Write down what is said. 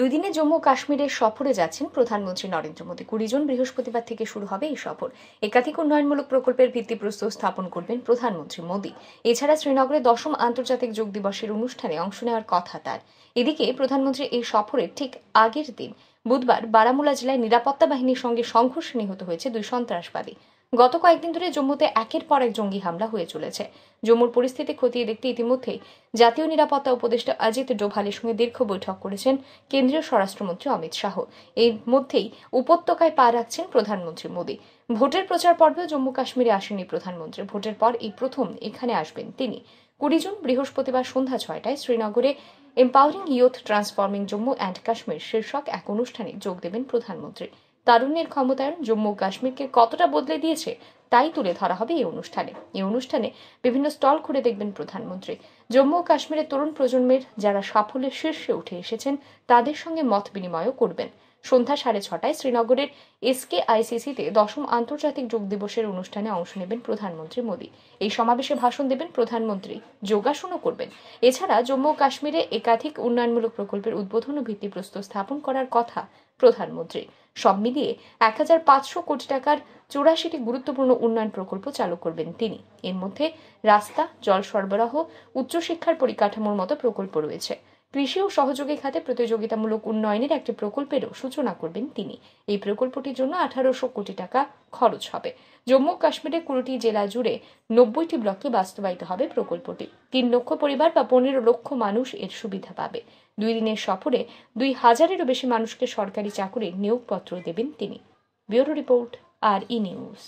দুই দিনে জম্মু কাশ্মীরের সফরে যাচ্ছেন প্রধানমন্ত্রী নরেন্দ্র মোদী কুড়ি জন বৃহস্পতিবার থেকে শুরু হবে এই সফর একাধিক উন্নয়নমূলক প্রকল্পের ভিত্তিপ্রস্তর স্থাপন করবেন প্রধানমন্ত্রী মোদী এছাড়া শ্রীনগরে দশম আন্তর্জাতিক যোগ দিবসের অনুষ্ঠানে অংশ নেওয়ার কথা তার এদিকে প্রধানমন্ত্রী এই সফরের ঠিক আগের দিন বুধবার বারামুলা জেলায় নিরাপত্তা বাহিনীর সঙ্গে সংঘর্ষে নিহত হয়েছে দুই সন্ত্রাসবাদী গত কয়েকদিন ধরে জম্মুতে একের পর এক জঙ্গি হামলা হয়ে চলেছে জম্মুর পরিস্থিতি খতিয়ে দেখতে ইতিমধ্যেই জাতীয় নিরাপত্তা উপদেষ্টা অজিত ডোভালের সঙ্গে দীর্ঘ বৈঠক করেছেন কেন্দ্রীয় স্বরাষ্ট্রমন্ত্রী অমিত শাহ এর মধ্যেই উপত্যকায় পা রাখছেন প্রধানমন্ত্রী মোদী ভোটের প্রচার পর্বেও জম্মু কাশ্মীরে আসেনি প্রধানমন্ত্রী ভোটের পর এই প্রথম এখানে আসবেন তিনি কুড়ি জুন বৃহস্পতিবার সন্ধ্যা ছয়টায় শ্রীনগরে empowering youth transforming Jammu and Kashmir শীর্ষক এক অনুষ্ঠানে যোগ দেবেন প্রধানমন্ত্রী তারুণ্যের ক্ষমতায়ন জম্মু কাশ্মীরকে কতটা বদলে দিয়েছে তাই তুলে ধরা হবে এই অনুষ্ঠানে এই অনুষ্ঠানে বিভিন্ন স্টল খুঁড়ে দেখবেন প্রধানমন্ত্রী জম্মু ও কাশ্মীরের তরুণ প্রজন্মের যারা সাফল্যের শীর্ষে উঠে এসেছেন তাদের সঙ্গে মত বিনিময়ও করবেন সন্ধ্যা সাড়ে ছটায় শ্রীনগরের এসকে আইসিসিতে দশম আন্তর্জাতিক যোগ দিবসের অনুষ্ঠানে অংশ নেবেন প্রধানমন্ত্রী মোদী এই সমাবেশে ভাষণ দেবেন প্রধানমন্ত্রী যোগাসনও করবেন এছাড়া জম্মু ও কাশ্মীরে একাধিক উন্নয়নমূলক প্রকল্পের উদ্বোধন ও ভিত্তিপ্রস্তর স্থাপন করার কথা প্রধানমন্ত্রী সব মিলিয়ে এক হাজার পাঁচশো কোটি টাকার চৌরাশিটি গুরুত্বপূর্ণ উন্নয়ন প্রকল্প চালু করবেন তিনি এর মধ্যে রাস্তা জল সরবরাহ উচ্চশিক্ষার পরিকাঠামোর মতো প্রকল্প রয়েছে কৃষি ও সহযোগী খাতে প্রতিযোগিতামূলক উন্নয়নের একটি প্রকল্পেরও সূচনা করবেন তিনি এই প্রকল্পটির জন্য আঠারোশো কোটি টাকা খরচ হবে জম্মু কাশ্মীরের কুড়িটি জেলা জুড়ে নব্বইটি ব্লকে বাস্তবায়িত হবে প্রকল্পটি তিন লক্ষ পরিবার বা পনেরো লক্ষ মানুষ এর সুবিধা পাবে দুই দিনের সফরে দুই হাজারেরও বেশি মানুষকে সরকারি চাকুরির নিয়োগপত্র দেবেন তিনি ব্যুরো রিপোর্ট আর ই নিউজ